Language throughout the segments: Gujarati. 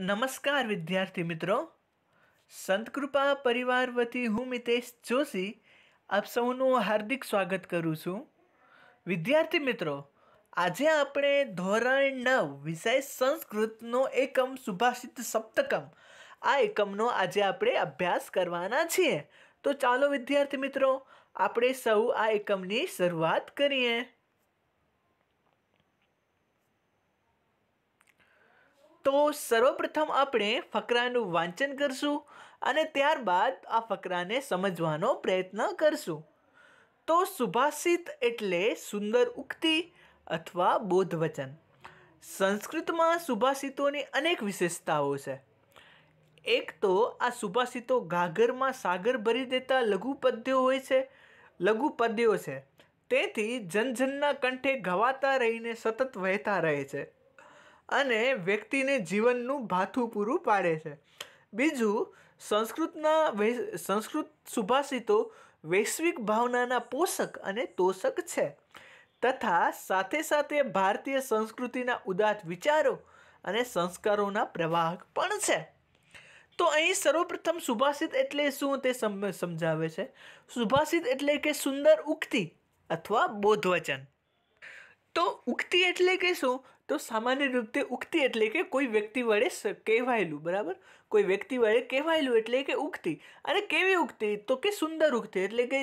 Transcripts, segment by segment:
નમસ્કાર વિદ્યાર્થી મિત્રો સંતકૃપા પરિવાર વતી હું મિતેશ જોશી આપ સૌનું હાર્દિક સ્વાગત કરું છું વિદ્યાર્થી મિત્રો આજે આપણે ધોરણ નવ વિષય સંસ્કૃતનો એકમ સુભાષિત સપ્તકમ આ એકમનો આજે આપણે અભ્યાસ કરવાના છીએ તો ચાલો વિદ્યાર્થી મિત્રો આપણે સૌ આ એકમની શરૂઆત કરીએ તો સર્વપ્રથમ આપણે ફકરાનું વાંચન કરશું અને ત્યારબાદ આ ફકરાને સમજવાનો પ્રયત્ન કરશું તો સુભાષિત એટલે સુંદર ઉક્તિ અથવા બોધવચન સંસ્કૃતમાં સુભાષિતોની અનેક વિશેષતાઓ છે એક તો આ સુભાષિતો ઘાઘરમાં સાગર ભરી દેતા લઘુપદ્યો હોય છે લઘુપદ્યો છે તેથી જનજનના કંઠે ગવાતા રહીને સતત વહેતા રહે છે અને વ્યક્તિને જીવનનું ભાથું પૂરું પાડે છે બીજું સંસ્કૃતના સંસ્કૃત સુભાષિતો વૈશ્વિક ભાવનાના પોષક અને તોષક છે તથા સાથે સાથે ભારતીય સંસ્કૃતિના ઉદાત વિચારો અને સંસ્કારોના પ્રવાહક પણ છે તો અહીં સર્વપ્રથમ સુભાષિત એટલે શું તે સમજાવે છે સુભાષિત એટલે કે સુંદર ઉક્તિ અથવા બોધવચન તો ઉક્તિ એટલે કે શું તો સામાન્ય રીતે ઉક્તિ એટલે કે કોઈ વ્યક્તિ વડે કહેવાયેલું બરાબર કોઈ વ્યક્તિ વડે કહેવાયેલું એટલે કે ઉક્તિ અને કેવી ઉક્તિ તો કે સુંદર ઉક્તિ એટલે કે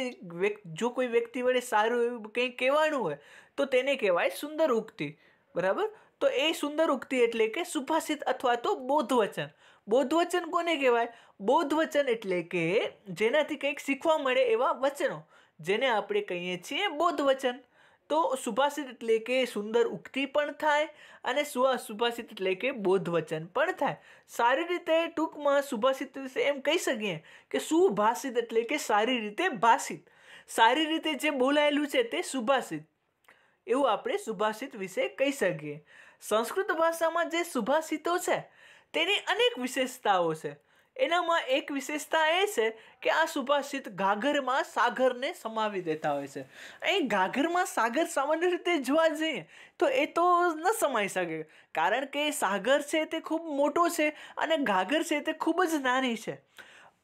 જો કોઈ વ્યક્તિ વડે સારું એવું કંઈ કહેવાનું હોય તો તેને કહેવાય સુંદર ઉક્તિ બરાબર તો એ સુંદર ઉક્તિ એટલે કે સુભાષિત અથવા તો બોધવચન બોધવચન કોને કહેવાય બોધવચન એટલે કે જેનાથી કંઈક શીખવા મળે એવા વચનો જેને આપણે કહીએ છીએ બોધવચન તો સુભાષિત એટલે કે સુંદર ઉક્તિ પણ થાય અને સુભાષિત એટલે કે બોધવચન પણ થાય સારી રીતે ટૂંકમાં સુભાષિત વિશે એમ કહી શકીએ કે સુભાષિત એટલે કે સારી રીતે ભાષિત સારી રીતે જે બોલાયેલું છે તે સુભાષિત એવું આપણે સુભાષિત વિશે કહી શકીએ સંસ્કૃત ભાષામાં જે સુભાષિતો છે તેની અનેક વિશેષતાઓ છે એનામાં એક વિશેષતા એ છે કે આ સુભાષિત ઘાઘરમાં સાગરને સમાવી દેતા હોય છે અહીં ઘાઘરમાં સાગર સામાન્ય રીતે જોવા જઈએ તો એ તો ન સમાઈ શકે કારણ કે સાગર છે તે ખૂબ મોટો છે અને ઘાઘર છે તે ખૂબ જ નાની છે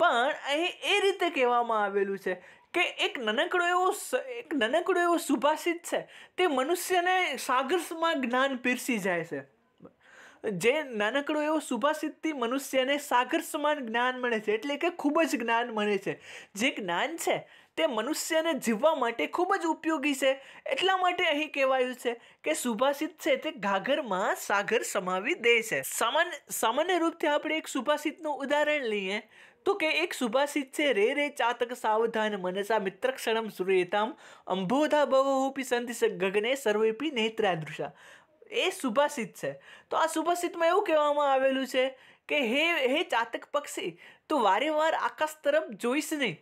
પણ અહીં એ રીતે કહેવામાં આવેલું છે કે એક નાનકડો એવો એક નાનકડો એવો સુભાષિત છે તે મનુષ્યને સાગરમાં જ્ઞાન પીરસી જાય છે જે નાનકડો એવો સુભાષિતથી મનુષ્યને સાગર સમાન જ્ઞાન મળે છે એટલે કે ખૂબ જ જ્ઞાન મળે છે જે જ્ઞાન છે તે મનુષ્યને જીવવા માટે ખૂબ જ ઉપયોગી છે એટલા માટે અહીં કહેવાયું છે કે સુભાષિત છે તે ઘાઘરમાં સાગર સમાવી દે છે સામાન્ય સામાન્ય રૂપથી આપણે એક સુભાષિતનું ઉદાહરણ લઈએ તો કે એક સુભાષિત છે રે રે ચાતક સાવધાન મનસા મિત્ર મિત્રક્ષણમ સૂર્યતામ અંબોધા બહુ સંતિ ગગને સર્વેપી નેત્રાદૃશા એ સુભાષિત છે તો આ સુભાષિતમાં એવું કહેવામાં આવેલું છે કે હે હે ચાતક પક્ષી તું વારેવાર આકાશ તરફ જોઈશ નહીં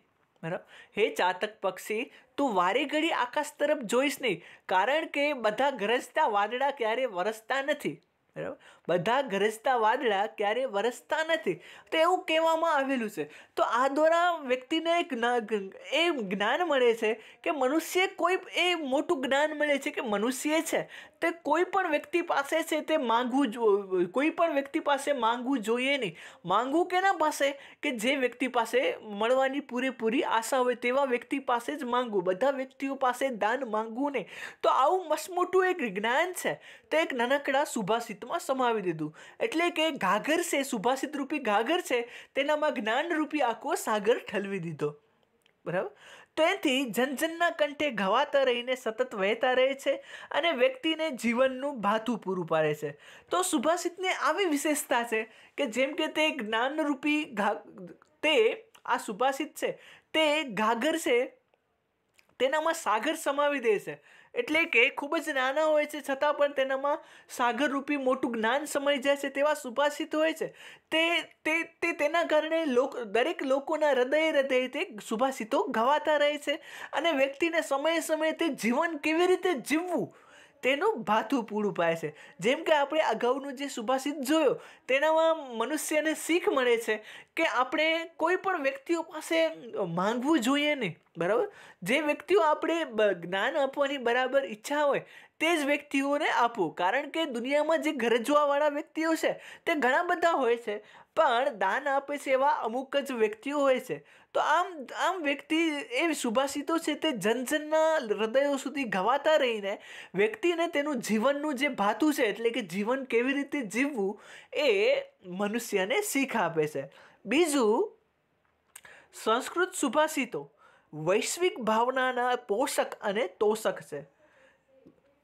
બરાબર હે ચાતક પક્ષી તું વારે ઘડી આકાશ તરફ જોઈશ નહીં કારણ કે બધા ગરજતા વાદળા ક્યારેય વરસતા નથી બરાબર બધા ગરજતા વાદળા ક્યારેય વરસતા નથી તો એવું કહેવામાં આવેલું છે તો આ દ્વારા વ્યક્તિને એક એ જ્ઞાન મળે છે કે મનુષ્ય કોઈ એ મોટું જ્ઞાન મળે છે કે મનુષ્ય છે તે કોઈ પણ વ્યક્તિ પાસે છે તે માંગવું જો કોઈ પણ વ્યક્તિ પાસે માંગવું જોઈએ નહીં માંગવું કેના પાસે કે જે વ્યક્તિ પાસે મળવાની પૂરેપૂરી આશા હોય તેવા વ્યક્તિ પાસે જ માંગવું બધા વ્યક્તિઓ પાસે દાન માંગવું નહીં તો આવું મસમોટું એક જ્ઞાન છે તે એક નાનકડા સુભાષિતમાં સમાવે સમાવી દીધું એટલે કે ઘાઘર છે સુભાષિત રૂપી ઘાઘર છે તેનામાં જ્ઞાન આખો સાગર ઠલવી દીધો બરાબર તેથી જનજનના કંઠે ઘવાતા રહીને સતત વહેતા રહે છે અને વ્યક્તિને જીવનનું ભાથું પૂરું પાડે છે તો સુભાષિતને આવી વિશેષતા છે કે જેમ કે તે જ્ઞાનરૂપી ઘા તે આ સુભાષિત છે તે ઘાઘર છે તેનામાં સાગર સમાવી દે છે એટલે કે ખૂબ જ નાના હોય છે છતાં પણ તેનામાં સાગરરૂપી મોટું જ્ઞાન સમાઈ જાય છે તેવા સુભાષિત હોય છે તે તે તે તેના કારણે લોક દરેક લોકોના હૃદય હૃદય તે સુભાષિતો ગવાતા રહે છે અને વ્યક્તિને સમયે સમયે તે જીવન કેવી રીતે જીવવું તેનું ભાથું પૂરું પાડે છે જેમ કે આપણે અગાઉનું જે સુભાષિત જોયો તેનામાં મનુષ્યને શીખ મળે છે કે આપણે કોઈ પણ વ્યક્તિઓ પાસે માંગવું જોઈએ નહીં બરાબર જે વ્યક્તિઓ આપણે જ્ઞાન આપવાની બરાબર ઈચ્છા હોય તે જ વ્યક્તિઓને આપવું કારણ કે દુનિયામાં જે ગરજવાવાળા વ્યક્તિઓ છે તે ઘણા બધા હોય છે પણ દાન આપે છે એવા અમુક જ વ્યક્તિઓ હોય છે તો આમ આમ વ્યક્તિ એ સુભાષિતો છે તે જનજનના હૃદયો સુધી ઘવાતા રહીને વ્યક્તિને તેનું જીવનનું જે ભાથું છે એટલે કે જીવન કેવી રીતે જીવવું એ મનુષ્યને શીખ આપે છે બીજું સંસ્કૃત સુભાષિતો વૈશ્વિક ભાવનાના પોષક અને તોષક છે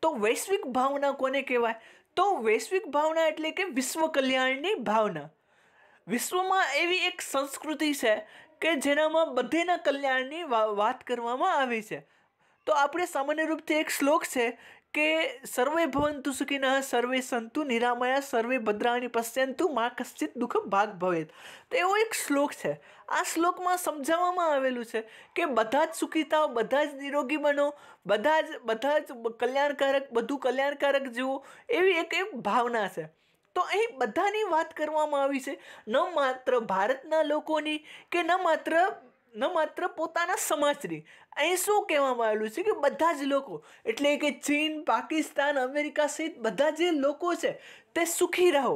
તો વૈશ્વિક ભાવના કોને કહેવાય તો વૈશ્વિક ભાવના એટલે કે વિશ્વ કલ્યાણની ભાવના વિશ્વમાં એવી એક સંસ્કૃતિ છે કે જેનામાં બધેના કલ્યાણની વાત કરવામાં આવી છે તો આપણે સામાન્ય રૂપથી એક શ્લોક છે કે સર્વે ભવંતુ સુખીના સર્વે સંતુ નિરામયા સર્વે ભદ્રાણી પશ્યંતુ મા કશ્ચિત દુઃખ ભાગ ભવેત તો એવો એક શ્લોક છે આ શ્લોકમાં સમજાવવામાં આવેલું છે કે બધા જ સુખી થાઓ બધા જ નિરોગી બનો બધા જ બધા જ કલ્યાણકારક બધું કલ્યાણકારક જુઓ એવી એક એક ભાવના છે તો અહીં બધાની વાત કરવામાં આવી છે ન માત્ર ભારતના લોકોની કે ન માત્ર ન માત્ર પોતાના સમાજની અહીં શું કહેવામાં આવેલું છે કે બધા જ લોકો એટલે કે ચીન પાકિસ્તાન અમેરિકા સહિત બધા જે લોકો છે તે સુખી રહો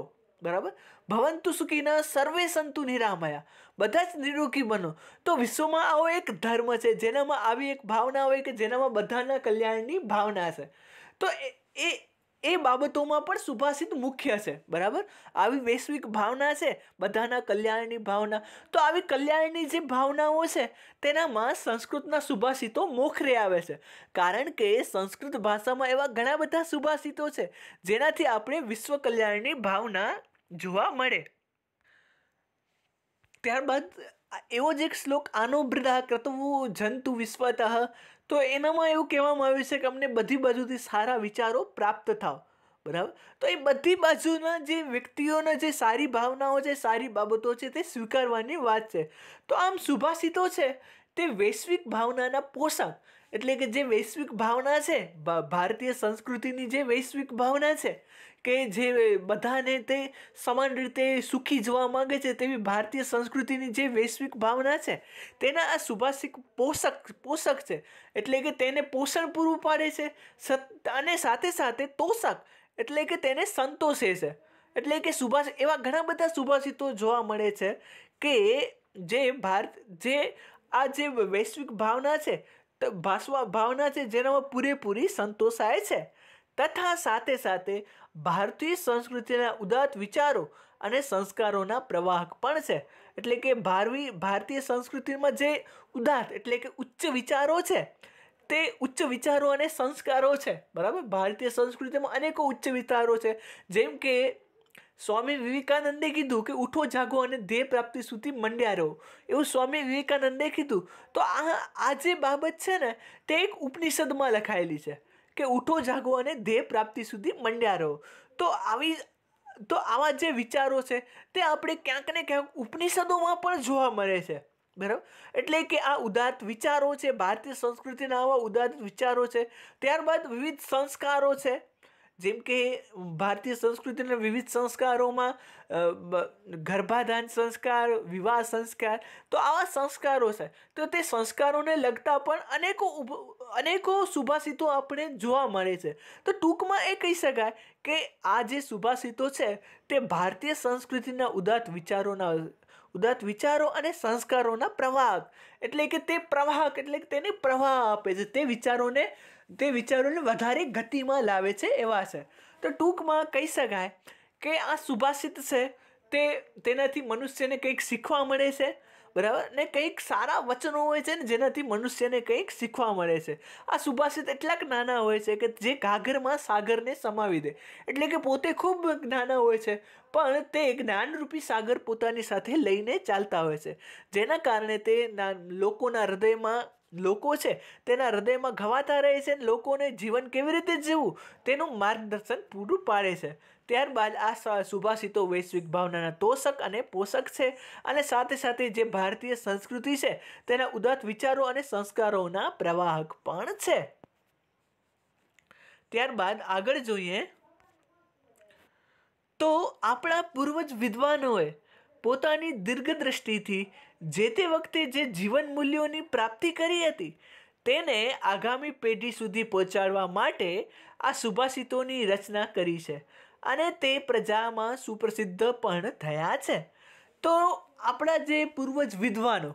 બરાબર ભવંતુ સુખીના સર્વે સંતુ નિરામયા બધા જ નિરોગી બનો તો વિશ્વમાં આવો એક ધર્મ છે જેનામાં આવી એક ભાવના હોય કે જેનામાં બધાના કલ્યાણની ભાવના છે તો એ એ બાબતોમાં પણ સુભાષિત મુખ્ય છે બરાબર આવી વૈશ્વિક ભાવના છે બધાના કલ્યાણની ભાવના તો આવી કલ્યાણની જે ભાવનાઓ છે તેનામાં સંસ્કૃતના સુભાષિતો મોખરે આવે છે કારણ કે સંસ્કૃત ભાષામાં એવા ઘણા બધા સુભાષિતો છે જેનાથી આપણે વિશ્વ કલ્યાણની ભાવના જોવા મળે ત્યારબાદ એવો જ એક શ્લોક આનો બ્રદા જંતુ વિશ્વતઃ તો એનામાં એવું કહેવામાં આવ્યું છે કે અમને બધી બાજુથી સારા વિચારો પ્રાપ્ત થાવ બરાબર તો એ બધી બાજુના જે વ્યક્તિઓના જે સારી ભાવનાઓ છે સારી બાબતો છે તે સ્વીકારવાની વાત છે તો આમ સુભાષિતો છે તે વૈશ્વિક ભાવનાના પોષક એટલે કે જે વૈશ્વિક ભાવના છે ભારતીય સંસ્કૃતિની જે વૈશ્વિક ભાવના છે કે જે બધાને તે સમાન રીતે સુખી જોવા માગે છે તેવી ભારતીય સંસ્કૃતિની જે વૈશ્વિક ભાવના છે તેના આ સુભાષિક પોષક પોષક છે એટલે કે તેને પોષણ પૂરું પાડે છે અને સાથે સાથે તોષક એટલે કે તેને સંતોષે છે એટલે કે સુભાષ એવા ઘણા બધા સુભાષિતો જોવા મળે છે કે જે ભારત જે આ જે વૈશ્વિક ભાવના છે ભાષવા ભાવના છે જેનામાં પૂરેપૂરી સંતોષાય છે તથા સાથે સાથે ભારતીય સંસ્કૃતિના ઉદાત વિચારો અને સંસ્કારોના પ્રવાહક પણ છે એટલે કે ભારવી ભારતીય સંસ્કૃતિમાં જે ઉદાત એટલે કે ઉચ્ચ વિચારો છે તે ઉચ્ચ વિચારો અને સંસ્કારો છે બરાબર ભારતીય સંસ્કૃતિમાં અનેકો ઉચ્ચ વિચારો છે જેમ કે સ્વામી વિવેકાનંદે કીધું કે ઉઠો જાગો અને ધ્યેય પ્રાપ્તિ સુધી મંડ્યા રહો એવું સ્વામી વિવેકાનંદે કીધું તો આ આ જે બાબત છે ને તે એક ઉપનિષદમાં લખાયેલી છે કે ઉઠો જાગો અને ધ્યેય પ્રાપ્તિ સુધી મંડ્યા રહો તો આવી તો આવા જે વિચારો છે તે આપણે ક્યાંક ને ક્યાંક ઉપનિષદોમાં પણ જોવા મળે છે બરાબર એટલે કે આ ઉદાત્ત વિચારો છે ભારતીય સંસ્કૃતિના આવા ઉદાત્ત વિચારો છે ત્યારબાદ વિવિધ સંસ્કારો છે જેમ કે ભારતીય સંસ્કૃતિના વિવિધ સંસ્કારોમાં ગર્ભાધાન સંસ્કાર વિવાહ સંસ્કાર તો આવા સંસ્કારો છે તો તે સંસ્કારોને લગતા પણ અનેકો અનેકો સુભાષિતો આપણે જોવા મળે છે તો ટૂંકમાં એ કહી શકાય કે આ જે સુભાષિતો છે તે ભારતીય સંસ્કૃતિના ઉદાત વિચારોના ઉદાત વિચારો અને સંસ્કારોના પ્રવાહક એટલે કે તે પ્રવાહક એટલે કે તેને પ્રવાહ આપે છે તે વિચારોને તે વિચારોને વધારે ગતિમાં લાવે છે એવા છે તો ટૂંકમાં કહી શકાય કે આ સુભાષિત છે તે તેનાથી મનુષ્યને કંઈક શીખવા મળે છે બરાબર ને કંઈક સારા વચનો હોય છે ને જેનાથી મનુષ્યને કંઈક શીખવા મળે છે આ સુભાષિત એટલાક નાના હોય છે કે જે ઘાઘરમાં સાગરને સમાવી દે એટલે કે પોતે ખૂબ નાના હોય છે પણ તે જ્ઞાનરૂપી સાગર પોતાની સાથે લઈને ચાલતા હોય છે જેના કારણે તે લોકોના હૃદયમાં લોકો છે તેના હૃદયમાં ઘવાતા રહે છે અને લોકોને જીવન કેવી રીતે જીવવું તેનું માર્ગદર્શન પૂરું પાડે છે ત્યારબાદ આ સુભાષિતો વૈશ્વિક ભાવનાના તોષક અને પોષક છે અને સાથે સાથે જે ભારતીય સંસ્કૃતિ છે તેના ઉદાત વિચારો અને સંસ્કારોના પ્રવાહક પણ છે ત્યારબાદ આગળ જોઈએ તો આપણા પૂર્વજ વિદ્વાનોએ પોતાની દીર્ઘ દીર્ઘદ્રષ્ટિથી જે તે વખતે જે જીવન મૂલ્યોની પ્રાપ્તિ કરી હતી તેને આગામી પેઢી સુધી પહોંચાડવા માટે આ સુભાષિતોની રચના કરી છે અને તે પ્રજામાં સુપ્રસિદ્ધ પણ થયા છે તો આપણા જે પૂર્વજ વિદ્વાનો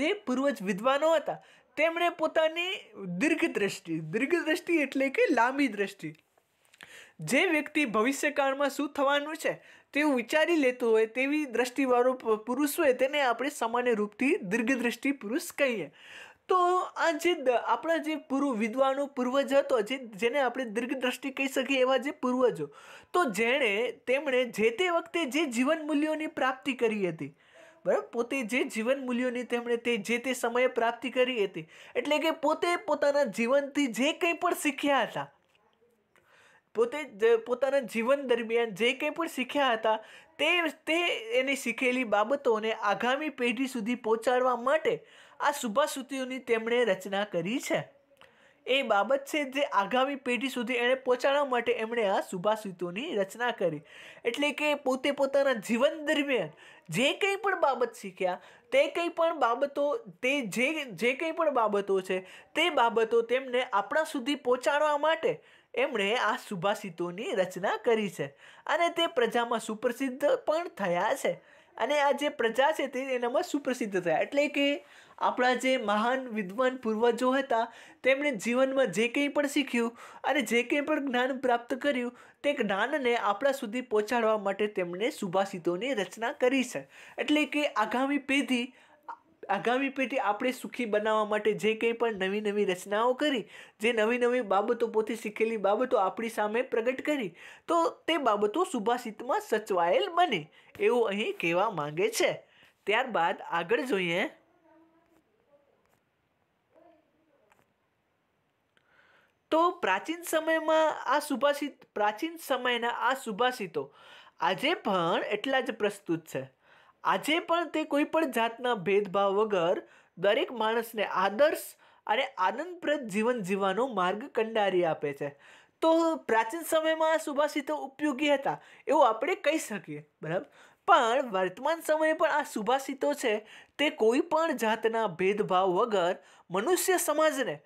જે પૂર્વજ વિદ્વાનો હતા તેમણે પોતાની દીર્ઘ દીર્ઘ દીર્ઘદ્રષ્ટિ એટલે કે લાંબી દ્રષ્ટિ જે વ્યક્તિ ભવિષ્યકાળમાં શું થવાનું છે તેવું વિચારી લેતું હોય તેવી દ્રષ્ટિવાળો પુરુષ હોય તેને આપણે સામાન્ય રૂપથી દીર્ઘદ્રષ્ટિ પુરુષ કહીએ તો આ જે આપણા જે પૂર્વ વિદ્વાનો પૂર્વજ હતો જે જેને આપણે દીર્ઘદ્રષ્ટિ કહી શકીએ એવા જે પૂર્વજો તો જેણે તેમણે જે તે વખતે જે જીવન મૂલ્યોની પ્રાપ્તિ કરી હતી બરાબર પોતે જે જીવન મૂલ્યોની તેમણે તે જે તે સમયે પ્રાપ્તિ કરી હતી એટલે કે પોતે પોતાના જીવનથી જે કંઈ પણ શીખ્યા હતા પોતે જ પોતાના જીવન દરમિયાન જે કંઈ પણ શીખ્યા હતા તે તે એની શીખેલી બાબતોને આગામી પેઢી સુધી પહોંચાડવા માટે આ શુભાશુતિઓની તેમણે રચના કરી છે એ બાબત છે જે આગામી પેઢી સુધી એણે પહોંચાડવા માટે એમણે આ શુભાશુતોની રચના કરી એટલે કે પોતે પોતાના જીવન દરમિયાન જે કંઈ પણ બાબત શીખ્યા તે કંઈ પણ બાબતો તે જે જે કંઈ પણ બાબતો છે તે બાબતો તેમને આપણા સુધી પહોંચાડવા માટે એમણે આ સુભાષિતોની રચના કરી છે અને તે પ્રજામાં સુપ્રસિદ્ધ પણ થયા છે અને આ જે પ્રજા છે તે એનામાં સુપ્રસિદ્ધ થયા એટલે કે આપણા જે મહાન વિદ્વાન પૂર્વજો હતા તેમણે જીવનમાં જે કંઈ પણ શીખ્યું અને જે કંઈ પણ જ્ઞાન પ્રાપ્ત કર્યું તે જ્ઞાનને આપણા સુધી પહોંચાડવા માટે તેમણે સુભાષિતોની રચના કરી છે એટલે કે આગામી પેઢી આગામી પેઢી આપણે સુખી બનાવવા માટે જે કંઈ પણ નવી નવી રચનાઓ કરી જે નવી નવી બાબતો પોતે શીખેલી બાબતો આપણી સામે પ્રગટ કરી તો તે બાબતો સુભાષિતમાં સચવાયેલ બને એવું અહીં કહેવા માંગે છે ત્યારબાદ આગળ જોઈએ તો પ્રાચીન સમયમાં આ સુભાષિત પ્રાચીન સમયના આ સુભાષિતો આજે પણ એટલા જ પ્રસ્તુત છે આજે પણ તે કોઈ પણ જાતના ભેદભાવ વગર દરેક માણસને આદર્શ અને આનંદપ્રદ જીવન જીવવાનો માર્ગ કંડારી આપે છે તો પ્રાચીન સમયમાં આ સુભાષિતો ઉપયોગી હતા એવું આપણે કહી શકીએ બરાબર પણ વર્તમાન સમયે પણ આ સુભાષિતો છે તે કોઈ પણ જાતના ભેદભાવ વગર મનુષ્ય સમાજને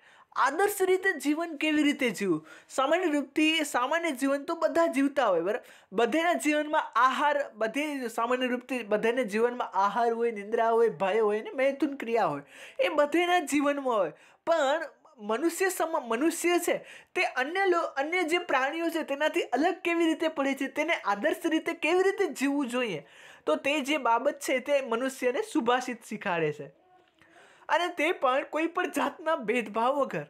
આદર્શ રીતે જીવન કેવી રીતે જીવવું સામાન્ય રૂપથી સામાન્ય જીવન તો બધા જીવતા હોય બરાબર બધાના જીવનમાં આહાર બધે સામાન્ય રૂપથી બધાના જીવનમાં આહાર હોય નિંદ્રા હોય ભય હોય ને મૈથુન ક્રિયા હોય એ બધાના જીવનમાં હોય પણ મનુષ્ય સમા મનુષ્ય છે તે અન્ય લો અન્ય જે પ્રાણીઓ છે તેનાથી અલગ કેવી રીતે પડે છે તેને આદર્શ રીતે કેવી રીતે જીવવું જોઈએ તો તે જે બાબત છે તે મનુષ્યને સુભાષિત શીખાડે છે અને તે પણ કોઈ પણ જાતના ભેદભાવ વગર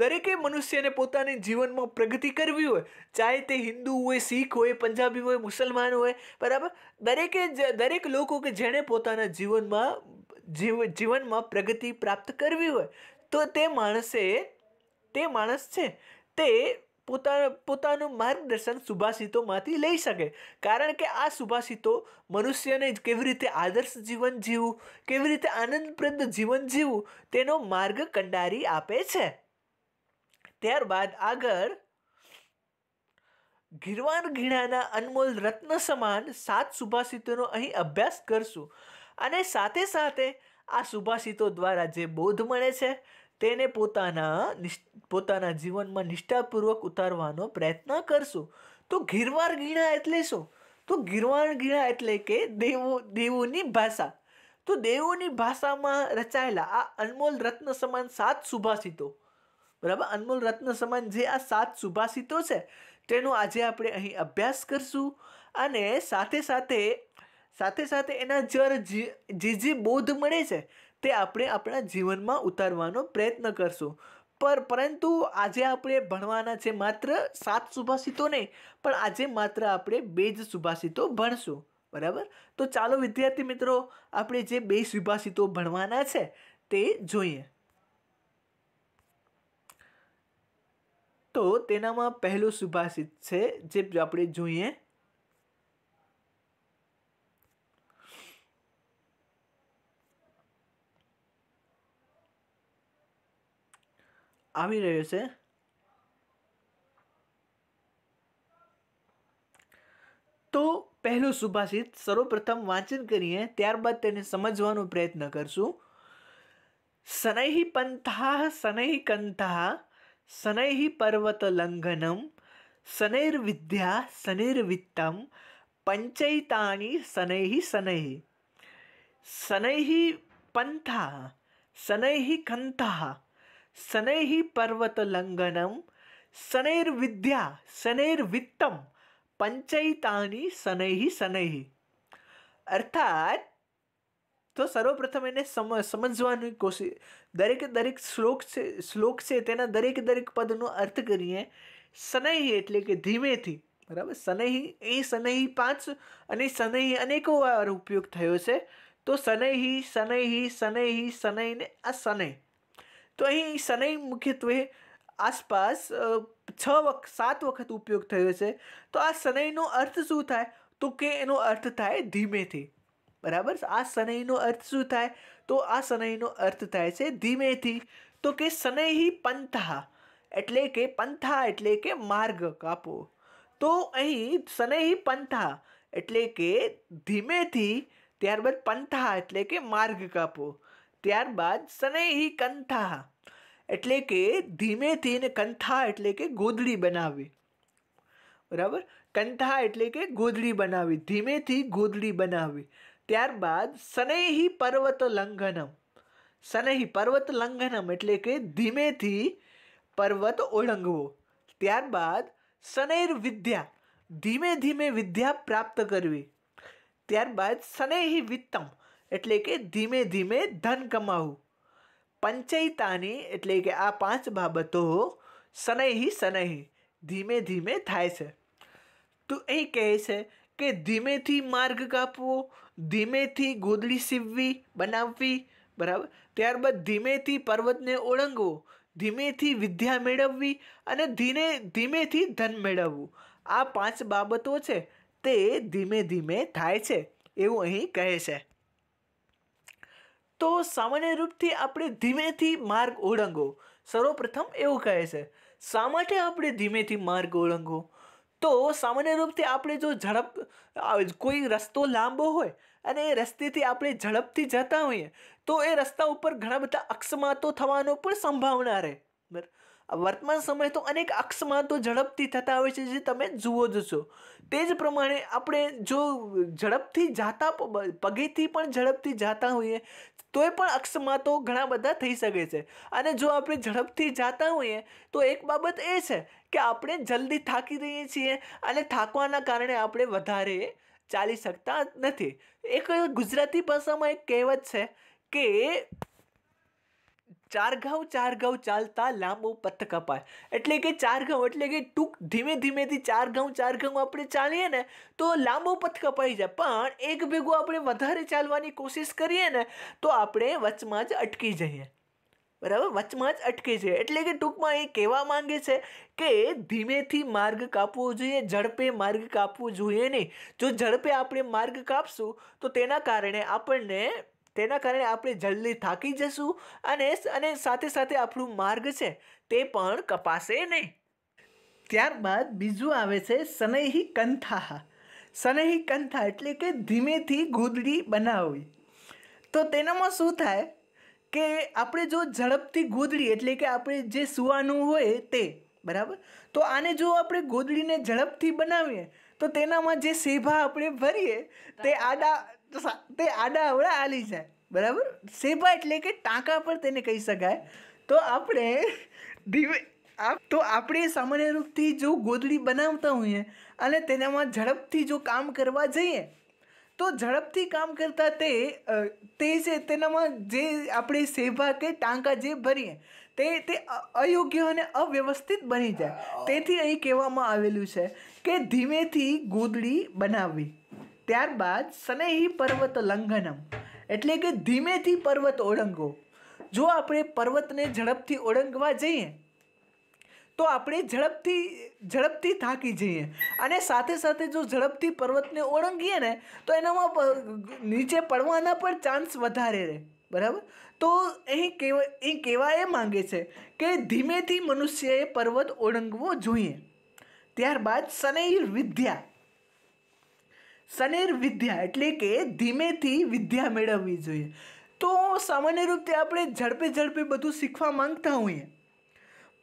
દરેકે મનુષ્યને પોતાની જીવનમાં પ્રગતિ કરવી હોય ચાહે તે હિન્દુ હોય શીખ હોય પંજાબી હોય મુસલમાન હોય બરાબર દરેકે દરેક લોકો કે જેણે પોતાના જીવનમાં જીવ જીવનમાં પ્રગતિ પ્રાપ્ત કરવી હોય તો તે માણસે તે માણસ છે તે પોતા પોતાનું માર્ગદર્શન સુભાષિતોમાંથી લઈ શકે કારણ કે આ સુભાષિતો મનુષ્યને કેવી રીતે આદર્શ જીવન જીવવું કેવી રીતે આનંદપ્રદ જીવન જીવવું તેનો માર્ગ કંડારી આપે છે ત્યારબાદ આગળ ગીરવાન ઘીણાના અનમોલ રત્ન સમાન સાત સુભાષિતોનો અહીં અભ્યાસ કરશું અને સાથે સાથે આ સુભાષિતો દ્વારા જે બોધ મળે છે તેને પોતાના પોતાના જીવનમાં નિષ્ઠાપૂર્વક ઉતારવાનો પ્રયત્ન કરશું તો ગીરવાર ગીણા એટલે શું તો ગીરવાર ગીણા એટલે કે દેવો દેવોની ભાષા તો દેવોની ભાષામાં રચાયેલા આ અનમોલ રત્ન સમાન સાત સુભાષિતો બરાબર અનમોલ રત્ન સમાન જે આ સાત સુભાષિતો છે તેનો આજે આપણે અહીં અભ્યાસ કરશું અને સાથે સાથે સાથે સાથે એના જર જે જે બોધ મળે છે તે આપણે આપણા જીવનમાં ઉતારવાનો પ્રયત્ન કરશું પર પરંતુ આજે આપણે ભણવાના છે માત્ર સાત સુભાષિતો નહીં પણ આજે માત્ર આપણે બે જ સુભાષિતો ભણશું બરાબર તો ચાલો વિદ્યાર્થી મિત્રો આપણે જે બે સુભાષિતો ભણવાના છે તે જોઈએ તો તેનામાં પહેલું સુભાષિત છે જે આપણે જોઈએ આવી રહ્યો છે તો પહેલું સુભાષિત સર્વપ્રથમ વાંચન કરીએ ત્યારબાદ તેને સમજવાનો પ્રયત્ન કરશું શનૈ પંથા શનૈ કંથા શનૈ પર્વત લંઘનમ શનૈર્વિદ્યા શનૈર્વિત્તમ પંચૈતાની શનૈ શનૈ શનૈ પંથા શનૈ કંથા શનૈ પર્વતલંઘનમ શનૈર્વિદ્યા શનૈર્વિત્તમ પંચૈતાની શનૈ શનૈ અર્થાત તો સર્વપ્રથમ એને સમ સમજવાની કોશિશ દરેકે દરેક શ્લોક છે શ્લોક છે તેના દરેક દરેક પદનો અર્થ કરીએ શનૈ એટલે કે ધીમેથી બરાબર શનૈ એ શનૈ પાંચ અને શનૈ અનેકો વાર ઉપયોગ થયો છે તો શનૈ શનૈ શનૈ શનૈને આ શનૈ તો અહીં શનૈ મુખ્યત્વે આસપાસ છ વખત સાત વખત ઉપયોગ થયો છે તો આ શનૈનો અર્થ શું થાય તો કે એનો અર્થ થાય ધીમેથી બરાબર આ શનૈનો અર્થ શું થાય તો આ શનૈનો અર્થ થાય છે ધીમેથી તો કે શનૈ પંથા એટલે કે પંથા એટલે કે માર્ગ કાપો તો અહીં શનૈ પંથા એટલે કે ધીમેથી ત્યારબાદ પંથા એટલે કે માર્ગ કાપો तर्बाद सनेही कंथा એટલે કે ધીમે ધીમે કંથા એટલે કે ગોદડી બનાવી બરાબર કંથા એટલે કે ગોદડી બનાવી ધીમે ધીમે ગોદડી બનાવી ત્યારબાદ સનેહી પર્વત લંગનમ સનેહી પર્વત લંગનમ એટલે કે ધીમે ધીમે પર્વત ઓળંગવો ત્યારબાદ સનેર વિદ્યા ધીમે ધીમે વિદ્યા પ્રાપ્ત કરવી ત્યારબાદ સનેહી વિત્તમ એટલે કે ધીમે ધીમે ધન કમાવું પંચયતાની એટલે કે આ પાંચ બાબતો શનૈહી શનૈહી ધીમે ધીમે થાય છે તો અહીં કહે છે કે ધીમેથી માર્ગ કાપવો ધીમેથી ગોદડી સીવવી બનાવવી બરાબર ત્યારબાદ ધીમેથી પર્વતને ઓળંગવો ધીમેથી વિદ્યા મેળવવી અને ધીમે ધીમેથી ધન મેળવવું આ પાંચ બાબતો છે તે ધીમે ધીમે થાય છે એવું અહીં કહે છે તો સામાન્ય રૂપથી આપણે ધીમેથી માર્ગ ઓળંગો સર્વપ્રથમ એવું કહે છે શા માટે આપણે ધીમેથી માર્ગ ઓળંગો તો સામાન્ય રૂપથી આપણે જો ઝડપ કોઈ રસ્તો લાંબો હોય અને એ રસ્તેથી આપણે ઝડપથી જતા હોઈએ તો એ રસ્તા ઉપર ઘણા બધા અકસ્માતો થવાનો પણ સંભાવના રહે બરાબર વર્તમાન સમય તો અનેક અક્ષમાં તો ઝડપથી થતા હોય છે જે તમે જુઓ જ છો તે જ પ્રમાણે આપણે જો ઝડપથી જાતા પગેથી પણ ઝડપથી જાતા હોઈએ તોય પણ અક્ષમાં તો ઘણા બધા થઈ શકે છે અને જો આપણે ઝડપથી જાતા હોઈએ તો એક બાબત એ છે કે આપણે જલ્દી થાકી રહીએ છીએ અને થાકવાના કારણે આપણે વધારે ચાલી શકતા નથી એક ગુજરાતી ભાષામાં એક કહેવત છે કે ચાર ચાર ચારઘાવ ચાલતા લાંબો પથ કપાય એટલે કે ચાર ચારઘાવ એટલે કે ટૂંક ધીમે ધીમેથી ચાર ચાર ચારઘાવ આપણે ચાલીએ ને તો લાંબો પથ કપાઈ જાય પણ એક ભેગું આપણે વધારે ચાલવાની કોશિશ કરીએ ને તો આપણે વચમાં જ અટકી જઈએ બરાબર વચમાં જ અટકી જઈએ એટલે કે ટૂંકમાં એ કહેવા માંગે છે કે ધીમેથી માર્ગ કાપવો જોઈએ ઝડપે માર્ગ કાપવો જોઈએ નહીં જો ઝડપે આપણે માર્ગ કાપશું તો તેના કારણે આપણને તેના કારણે આપણે જલ્દી થાકી જશું અને અને સાથે સાથે આપણું માર્ગ છે તે પણ કપાશે નહીં ત્યારબાદ બીજું આવે છે સનૈહી કંથા સનૈહી કંથા એટલે કે ધીમેથી ગુદડી બનાવવી તો તેનામાં શું થાય કે આપણે જો ઝડપથી ગોદડી એટલે કે આપણે જે સુવાનું હોય તે બરાબર તો આને જો આપણે ગોદડીને ઝડપથી બનાવીએ તો તેનામાં જે સેભા આપણે ભરીએ તે આડા તો તે આડા અવળા હાલી જાય બરાબર સેબા એટલે કે ટાંકા પર તેને કહી શકાય તો આપણે ધીમે તો આપણે સામાન્ય રૂપથી જો ગોદડી બનાવતા હોઈએ અને તેનામાં ઝડપથી જો કામ કરવા જઈએ તો ઝડપથી કામ કરતા તે તે છે તેનામાં જે આપણે સેવા કે ટાંકા જે ભરીએ તે તે અયોગ્ય અને અવ્યવસ્થિત બની જાય તેથી અહીં કહેવામાં આવેલું છે કે ધીમેથી ગોદડી બનાવવી ત્યારબાદ સનેહી પર્વત લંઘનમ એટલે કે ધીમેથી પર્વત ઓળંગો જો આપણે પર્વતને ઝડપથી ઓળંગવા જઈએ તો આપણે ઝડપથી ઝડપથી થાકી જઈએ અને સાથે સાથે જો ઝડપથી પર્વતને ઓળંગીએ ને તો એનામાં નીચે પડવાના પણ ચાન્સ વધારે રહે બરાબર તો અહીં કહેવા એ કહેવા એ માંગે છે કે ધીમેથી મનુષ્યએ પર્વત ઓળંગવો જોઈએ ત્યારબાદ સનૈર વિદ્યા સનેર વિદ્યા એટલે કે ધીમેથી વિદ્યા મેળવવી જોઈએ તો સામાન્ય રીતે આપણે ઝડપે ઝડપે બધું શીખવા માંગતા હોઈએ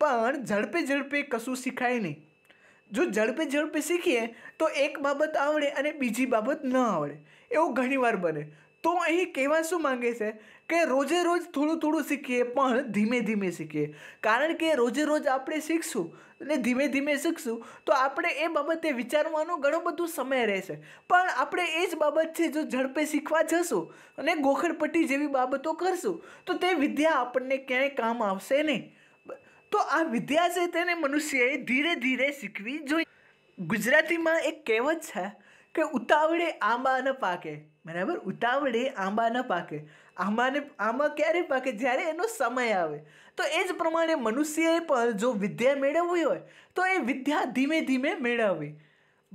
પણ ઝડપે ઝડપે કશું શીખાય નહીં જો ઝડપે ઝડપે શીખીએ તો એક બાબત આવડે અને બીજી બાબત ન આવડે એવું ઘણીવાર બને તો અહીં કહેવા શું માંગે છે કે રોજે રોજ થોડું થોડું શીખીએ પણ ધીમે ધીમે શીખીએ કારણ કે રોજે રોજ આપણે શીખશું અને ધીમે ધીમે શીખશું તો આપણે એ બાબતે વિચારવાનો ઘણો બધો સમય રહેશે પણ આપણે એ જ બાબત છે જો ઝડપે શીખવા જશું અને ગોખડપટ્ટી જેવી બાબતો કરશું તો તે વિદ્યા આપણને ક્યાંય કામ આવશે નહીં તો આ વિદ્યા છે તેને મનુષ્યએ ધીરે ધીરે શીખવી જોઈએ ગુજરાતીમાં એક કહેવત છે કે ઉતાવળે આંબા ન પાકે બરાબર ઉતાવળે આંબા ન પાકે આમાંને આમાં ક્યારે પાકે જ્યારે એનો સમય આવે તો એ જ પ્રમાણે મનુષ્યએ પણ જો વિદ્યા મેળવવી હોય તો એ વિદ્યા ધીમે ધીમે મેળવવી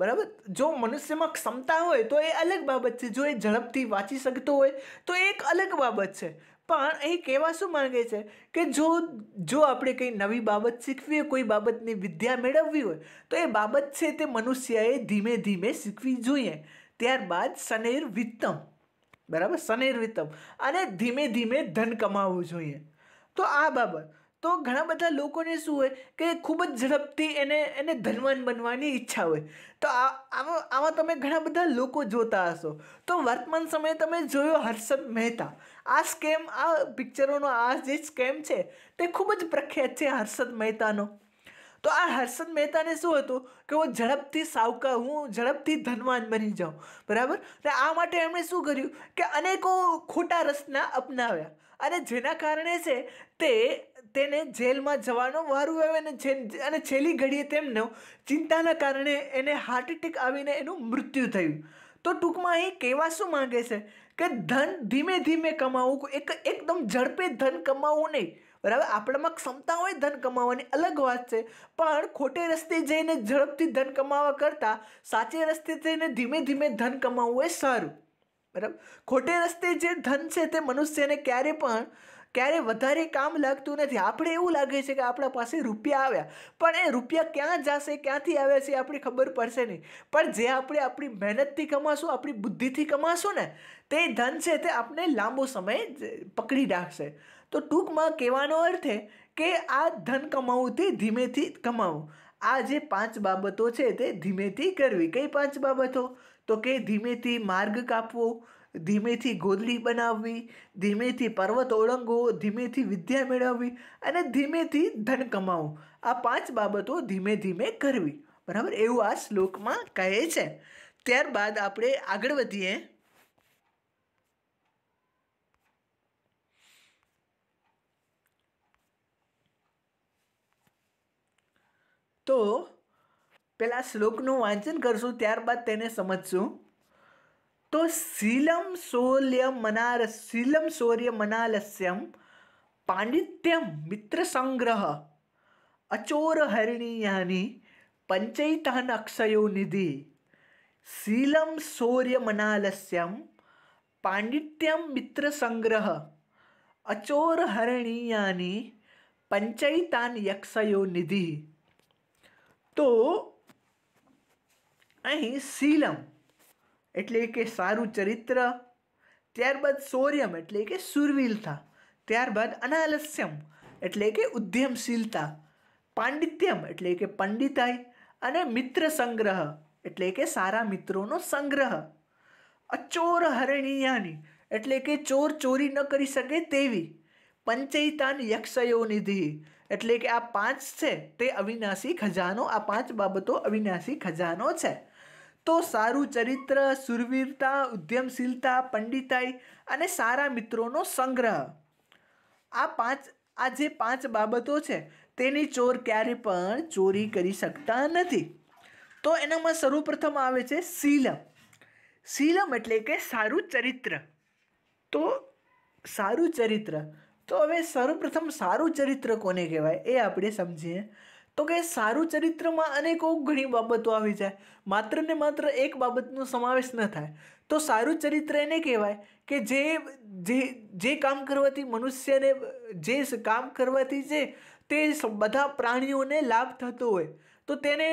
બરાબર જો મનુષ્યમાં ક્ષમતા હોય તો એ અલગ બાબત છે જો એ ઝડપથી વાંચી શકતો હોય તો એ એક અલગ બાબત છે પણ અહીં કહેવા શું માગે છે કે જો જો આપણે કંઈ નવી બાબત શીખવી કોઈ બાબતની વિદ્યા મેળવવી હોય તો એ બાબત છે તે મનુષ્યએ ધીમે ધીમે શીખવી જોઈએ ત્યારબાદ શનેર વિત્તમ બરાબર શનિર્વિતમ અને ધીમે ધીમે ધન કમાવવું જોઈએ તો આ બાબત તો ઘણા બધા લોકોને શું હોય કે ખૂબ જ ઝડપથી એને એને ધનવાન બનવાની ઈચ્છા હોય તો આમાં આમાં તમે ઘણા બધા લોકો જોતા હશો તો વર્તમાન સમયે તમે જોયો હર્ષદ મહેતા આ સ્કેમ આ પિક્ચરોનો આ જે સ્કેમ છે તે ખૂબ જ પ્રખ્યાત છે હર્ષદ મહેતાનો તો આ હર્ષદ મહેતાને શું હતું કે હું ઝડપથી સાવકા હું ઝડપથી ધનવાન બની જાઉં બરાબર અને આ માટે એમણે શું કર્યું કે અનેકો ખોટા રસના અપનાવ્યા અને જેના કારણે છે તે તેને જેલમાં જવાનો વારું આવ્યો અને અને છેલ્લી ઘડીએ તેમનો ચિંતાના કારણે એને હાર્ટ એટેક આવીને એનું મૃત્યુ થયું તો ટૂંકમાં અહીં કહેવા શું માગે છે કે ધન ધીમે ધીમે કમાવું એક એકદમ ઝડપે ધન કમાવવું નહીં બરાબર આપણામાં ક્ષમતા હોય ધન કમાવાની અલગ વાત છે પણ ખોટે રસ્તે જઈને ઝડપથી ધન કમાવા કરતાં સાચે રસ્તે જઈને ધીમે ધીમે ધન કમાવવું એ સારું બરાબર ખોટે રસ્તે જે ધન છે તે મનુષ્યને ક્યારે પણ ક્યારે વધારે કામ લાગતું નથી આપણે એવું લાગે છે કે આપણા પાસે રૂપિયા આવ્યા પણ એ રૂપિયા ક્યાં જશે ક્યાંથી આવ્યા છે આપણી ખબર પડશે નહીં પણ જે આપણે આપણી મહેનતથી કમાશું આપણી બુદ્ધિથી કમાશું ને તે ધન છે તે આપણે લાંબો સમય પકડી રાખશે તો ટૂંકમાં કહેવાનો અર્થ એ કે આ ધન કમાવવું ધીમેથી કમાવું આ જે પાંચ બાબતો છે તે ધીમેથી કરવી કઈ પાંચ બાબતો તો કે ધીમેથી માર્ગ કાપવો ધીમેથી ગોદડી બનાવવી ધીમેથી પર્વત ઓળંગવો ધીમેથી વિદ્યા મેળવવી અને ધીમેથી ધન કમાવવું આ પાંચ બાબતો ધીમે ધીમે કરવી બરાબર એવું આ શ્લોકમાં કહે છે ત્યારબાદ આપણે આગળ વધીએ તો પહેલાં શ્લોકનું વાંચન કરશું ત્યારબાદ તેને સમજશું તો શીલમ શૌલ્ય મનાર શીલમ શૌર્ય મનાલસ્યમ પાંડિત્યમ મિત્ર સંગ્રહ અચોર હરિણીયાની પંચૈતહન અક્ષયો નિધિ શીલમ શૌર્ય મનાલસ્યમ પાંડિત્યમ મિત્ર સંગ્રહ અચોર હરણીયાની પંચૈતાન યક્ષયો નિધિ તો અહીં શીલમ એટલે કે સારું ચરિત્ર ત્યારબાદ શૌર્યમ એટલે કે સુરવીલતા ત્યારબાદ અનાલસ્યમ એટલે કે ઉદ્યમશીલતા પાંડિત્યમ એટલે કે પંડિતાઈ અને મિત્ર સંગ્રહ એટલે કે સારા મિત્રોનો સંગ્રહ અચોર હરણીયાની એટલે કે ચોર ચોરી ન કરી શકે તેવી પંચયતાન યક્ષયો નિધિ એટલે કે આ પાંચ છે તે અવિનાશી ખજાનો આ પાંચ બાબતો અવિનાશી ખજાનો છે તો સારું ચરિત્ર સુરવીરતા ઉદ્યમશીલતા પંડિતાઈ અને સારા મિત્રોનો સંગ્રહ આ પાંચ આ જે પાંચ બાબતો છે તેની ચોર ક્યારે પણ ચોરી કરી શકતા નથી તો એનામાં સર્વપ્રથમ આવે છે શીલમ શીલમ એટલે કે સારું ચરિત્ર તો સારું ચરિત્ર તો હવે સર્વપ્રથમ સારું ચરિત્ર કોને કહેવાય એ આપણે સમજીએ તો કે સારું ચરિત્રમાં અનેકો ઘણી બાબતો આવી જાય માત્ર ને માત્ર એક બાબતનો સમાવેશ ન થાય તો સારું ચરિત્ર એને કહેવાય કે જે જે જે કામ કરવાથી મનુષ્યને જે કામ કરવાથી જે તે બધા પ્રાણીઓને લાભ થતો હોય તો તેને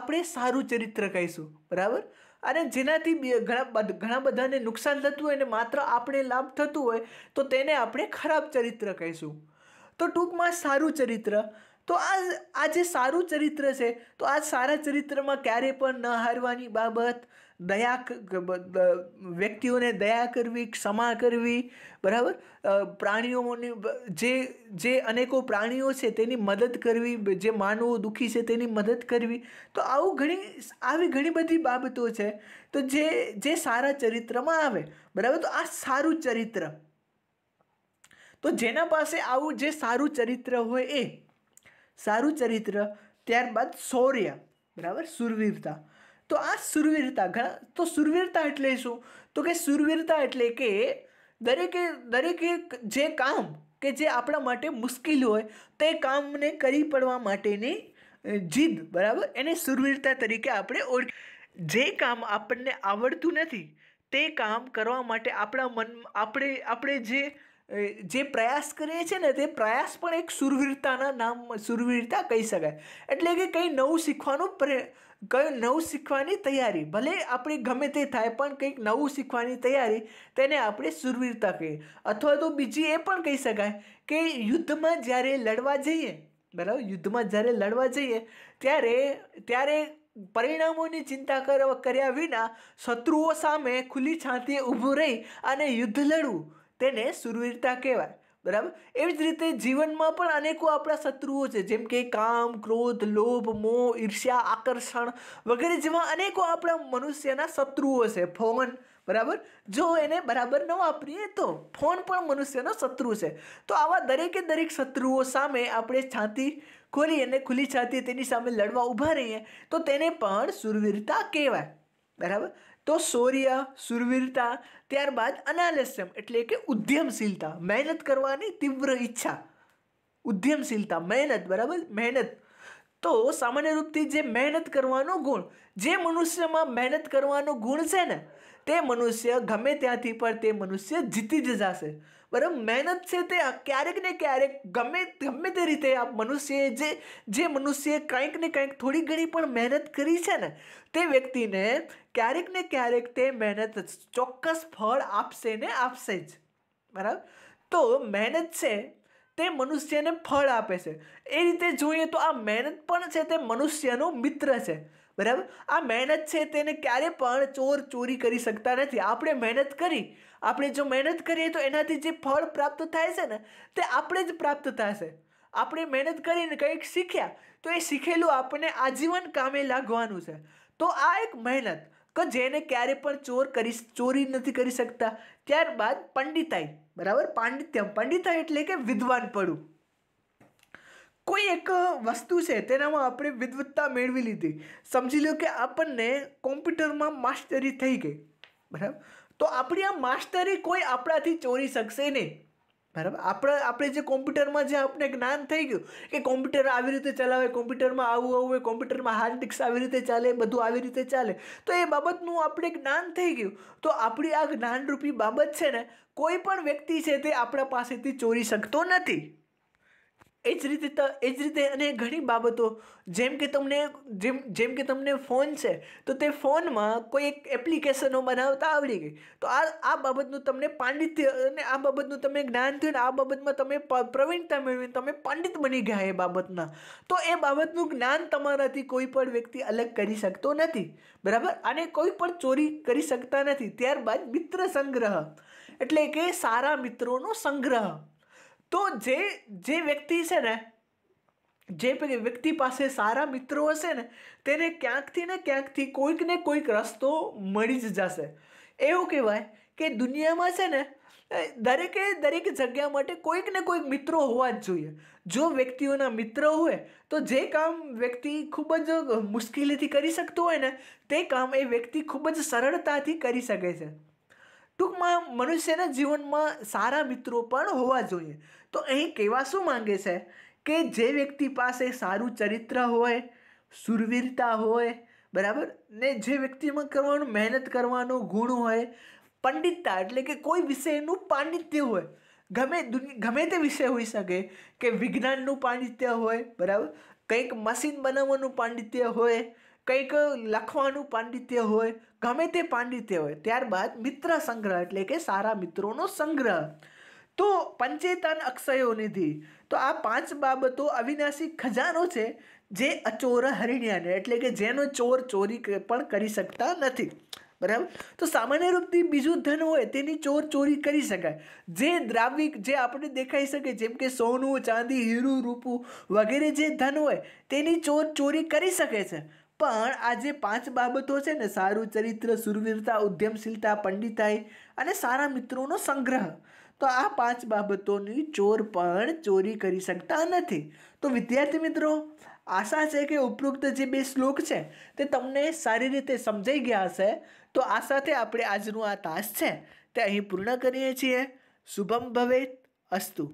આપણે સારું ચરિત્ર કહીશું બરાબર અને જેનાથી ઘણા ઘણા બધાને નુકસાન થતું હોય અને માત્ર આપણે લાભ થતું હોય તો તેને આપણે ખરાબ ચરિત્ર કહીશું તો ટૂંકમાં સારું ચરિત્ર તો આ આ જે સારું ચરિત્ર છે તો આ સારા ચરિત્રમાં ક્યારેય પણ ન હારવાની બાબત દયા વ્યક્તિઓને દયા કરવી ક્ષમા કરવી બરાબર પ્રાણીઓની જે જે અનેકો પ્રાણીઓ છે તેની મદદ કરવી જે માનવો દુઃખી છે તેની મદદ કરવી તો આવું ઘણી આવી ઘણી બધી બાબતો છે તો જે જે સારા ચરિત્રમાં આવે બરાબર તો આ સારું ચરિત્ર તો જેના પાસે આવું જે સારું ચરિત્ર હોય એ સારું ચરિત્ર ત્યારબાદ શૌર્ય બરાબર સુરવીરતા તો આ સુરવીરતા ઘણા તો સુરવીરતા એટલે શું તો કે સુરવીરતા એટલે કે દરેકે દરેકે જે કામ કે જે આપણા માટે મુશ્કેલ હોય તે કામને કરી પડવા માટેની જીદ બરાબર એને સુરવીરતા તરીકે આપણે ઓળખ જે કામ આપણને આવડતું નથી તે કામ કરવા માટે આપણા મન આપણે આપણે જે જે પ્રયાસ કરીએ છીએ ને તે પ્રયાસ પણ એક સુરવીરતાના નામ સુરવીરતા કહી શકાય એટલે કે કંઈ નવું શીખવાનું પ્રે કંઈ નવું શીખવાની તૈયારી ભલે આપણી ગમે તે થાય પણ કંઈક નવું શીખવાની તૈયારી તેને આપણે સુરવીરતા કહીએ અથવા તો બીજી એ પણ કહી શકાય કે યુદ્ધમાં જ્યારે લડવા જઈએ બરાબર યુદ્ધમાં જ્યારે લડવા જઈએ ત્યારે ત્યારે પરિણામોની ચિંતા કર્યા વિના શત્રુઓ સામે ખુલ્લી છાંતીએ ઊભું રહી અને યુદ્ધ લડવું તેને સુરવીરતા કહેવાય બરાબર એવી જ રીતે જીવનમાં પણ અનેકો આપણા શત્રુઓ છે જેમ કે કામ ક્રોધ લોભ મોહ ઈર્ષ્યા આકર્ષણ વગેરે જેવા અનેકો આપણા મનુષ્યના શત્રુઓ છે ફોન બરાબર જો એને બરાબર ન વાપરીએ તો ફોન પણ મનુષ્યનો શત્રુ છે તો આવા દરેકે દરેક શત્રુઓ સામે આપણે છાતી ખોલી અને ખુલ્લી છાતી તેની સામે લડવા ઊભા રહીએ તો તેને પણ સુરવીરતા કહેવાય બરાબર તો શૌર્ય સુરવીરતા ત્યારબાદ અનાલસ્યમ એટલે કે ઉદ્યમશીલતા મહેનત કરવાની તીવ્ર ઈચ્છા ઉદ્યમશીલતા મહેનત બરાબર મહેનત તો સામાન્ય રૂપથી જે મહેનત કરવાનો ગુણ જે મનુષ્યમાં મહેનત કરવાનો ગુણ છે ને તે મનુષ્ય ગમે ત્યાંથી પણ તે મનુષ્ય જીતી જ જશે બરાબર મહેનત છે તે ક્યારેક ને ક્યારેક ગમે ગમે તે રીતે આ મનુષ્યએ જે જે મનુષ્યએ કંઈક ને કંઈક થોડી ઘણી પણ મહેનત કરી છે ને તે વ્યક્તિને ક્યારેક ને ક્યારેક તે મહેનત ચોક્કસ ફળ આપશે ને આપશે જ બરાબર તો મહેનત છે તે મનુષ્યને ફળ આપે છે એ રીતે જોઈએ તો આ મહેનત પણ છે તે મનુષ્યનો મિત્ર છે બરાબર આ મહેનત છે તેને ક્યારે પણ ચોર ચોરી કરી શકતા નથી આપણે મહેનત કરી આપણે જો મહેનત કરીએ તો એનાથી જે ફળ પ્રાપ્ત થાય છે ને તે આપણે જ પ્રાપ્ત થશે આપણે મહેનત કરીને કંઈક શીખ્યા તો એ શીખેલું આપણને આજીવન કામે લાગવાનું છે તો આ એક મહેનત કે જેને ક્યારે પણ ચોર કરી ચોરી નથી કરી શકતા ત્યારબાદ પંડિતાઈ બરાબર પાંડિત્યમ પંડિતાઈ એટલે કે વિદ્વાન પડું કોઈ એક વસ્તુ છે તેનામાં આપણે વિદવત્તા મેળવી લીધી સમજી લો કે આપણને કોમ્પ્યુટરમાં માસ્ટરી થઈ ગઈ બરાબર તો આપણી આ માસ્ટરી કોઈ આપણાથી ચોરી શકશે નહીં બરાબર આપણે આપણે જે કોમ્પ્યુટરમાં જે આપણે જ્ઞાન થઈ ગયું કે કોમ્પ્યુટર આવી રીતે ચલાવે કોમ્પ્યુટરમાં આવું આવું હોય કોમ્પ્યુટરમાં હાર્ડ ડિસ્ક આવી રીતે ચાલે બધું આવી રીતે ચાલે તો એ બાબતનું આપણે જ્ઞાન થઈ ગયું તો આપણી આ જ્ઞાનરૂપી બાબત છે ને કોઈ પણ વ્યક્તિ છે તે આપણા પાસેથી ચોરી શકતો નથી એ જ રીતે એ જ રીતે અને ઘણી બાબતો જેમ કે તમને જેમ જેમ કે તમને ફોન છે તો તે ફોનમાં કોઈ એક એપ્લિકેશનો બનાવતા આવડી ગઈ તો આ આ બાબતનું તમને પાંડિત્ય અને આ બાબતનું તમે જ્ઞાન થયું ને આ બાબતમાં તમે પ્રવીણતા મેળવીને તમે પંડિત બની ગયા એ બાબતના તો એ બાબતનું જ્ઞાન તમારાથી કોઈ પણ વ્યક્તિ અલગ કરી શકતો નથી બરાબર આને કોઈ પણ ચોરી કરી શકતા નથી ત્યારબાદ મિત્ર સંગ્રહ એટલે કે સારા મિત્રોનો સંગ્રહ તો જે જે વ્યક્તિ છે ને જે વ્યક્તિ પાસે સારા મિત્રો હશે ને તેને ક્યાંકથી ને ક્યાંકથી કોઈક ને કોઈક રસ્તો મળી જ જશે એવું કહેવાય કે દુનિયામાં છે ને દરેકે દરેક જગ્યા માટે કોઈક ને કોઈક મિત્રો હોવા જ જોઈએ જો વ્યક્તિઓના મિત્ર હોય તો જે કામ વ્યક્તિ ખૂબ જ મુશ્કેલીથી કરી શકતો હોય ને તે કામ એ વ્યક્તિ ખૂબ જ સરળતાથી કરી શકે છે ટૂંકમાં મનુષ્યના જીવનમાં સારા મિત્રો પણ હોવા જોઈએ તો અહીં કહેવા શું માંગે છે કે જે વ્યક્તિ પાસે સારું ચરિત્ર હોય સુરવીરતા હોય બરાબર ને જે વ્યક્તિમાં કરવાનું મહેનત કરવાનો ગુણ હોય પંડિતતા એટલે કે કોઈ વિષયનું પાંડિત્ય હોય ગમે દુનિયા ગમે તે વિષય હોઈ શકે કે વિજ્ઞાનનું પાંડિત્ય હોય બરાબર કંઈક મશીન બનાવવાનું પાંડિત્ય હોય કંઈક લખવાનું પાંડિત્ય હોય ગમે તે પાંડિત્ય હોય ત્યારબાદ મિત્ર સંગ્રહ એટલે કે સારા મિત્રોનો સંગ્રહ તો પંચેતન અક્ષયો નિધિ તો આ પાંચ બાબતો અવિનાશી ખજાનો છે જે અચોર હરિણ્યાને એટલે કે જેનો ચોર ચોરી પણ કરી શકતા નથી બરાબર તો સામાન્ય રૂપથી બીજું ધન હોય તેની ચોર ચોરી કરી શકાય જે દ્રાવિક જે આપણે દેખાઈ શકે જેમ કે સોનું ચાંદી હીરુ રૂપું વગેરે જે ધન હોય તેની ચોર ચોરી કરી શકે છે પણ આ જે પાંચ બાબતો છે ને સારું ચરિત્ર સુરવીરતા ઉદ્યમશીલતા પંડિતાઈ અને સારા મિત્રોનો સંગ્રહ તો આ પાંચ બાબતોની ચોર પણ ચોરી કરી શકતા નથી તો વિદ્યાર્થી મિત્રો આશા છે કે ઉપરોક્ત જે બે શ્લોક છે તે તમને સારી રીતે સમજાઈ ગયા હશે તો આ સાથે આપણે આજનું આ તાસ છે તે અહીં પૂર્ણ કરીએ છીએ શુભમ ભવેત અસ્તુ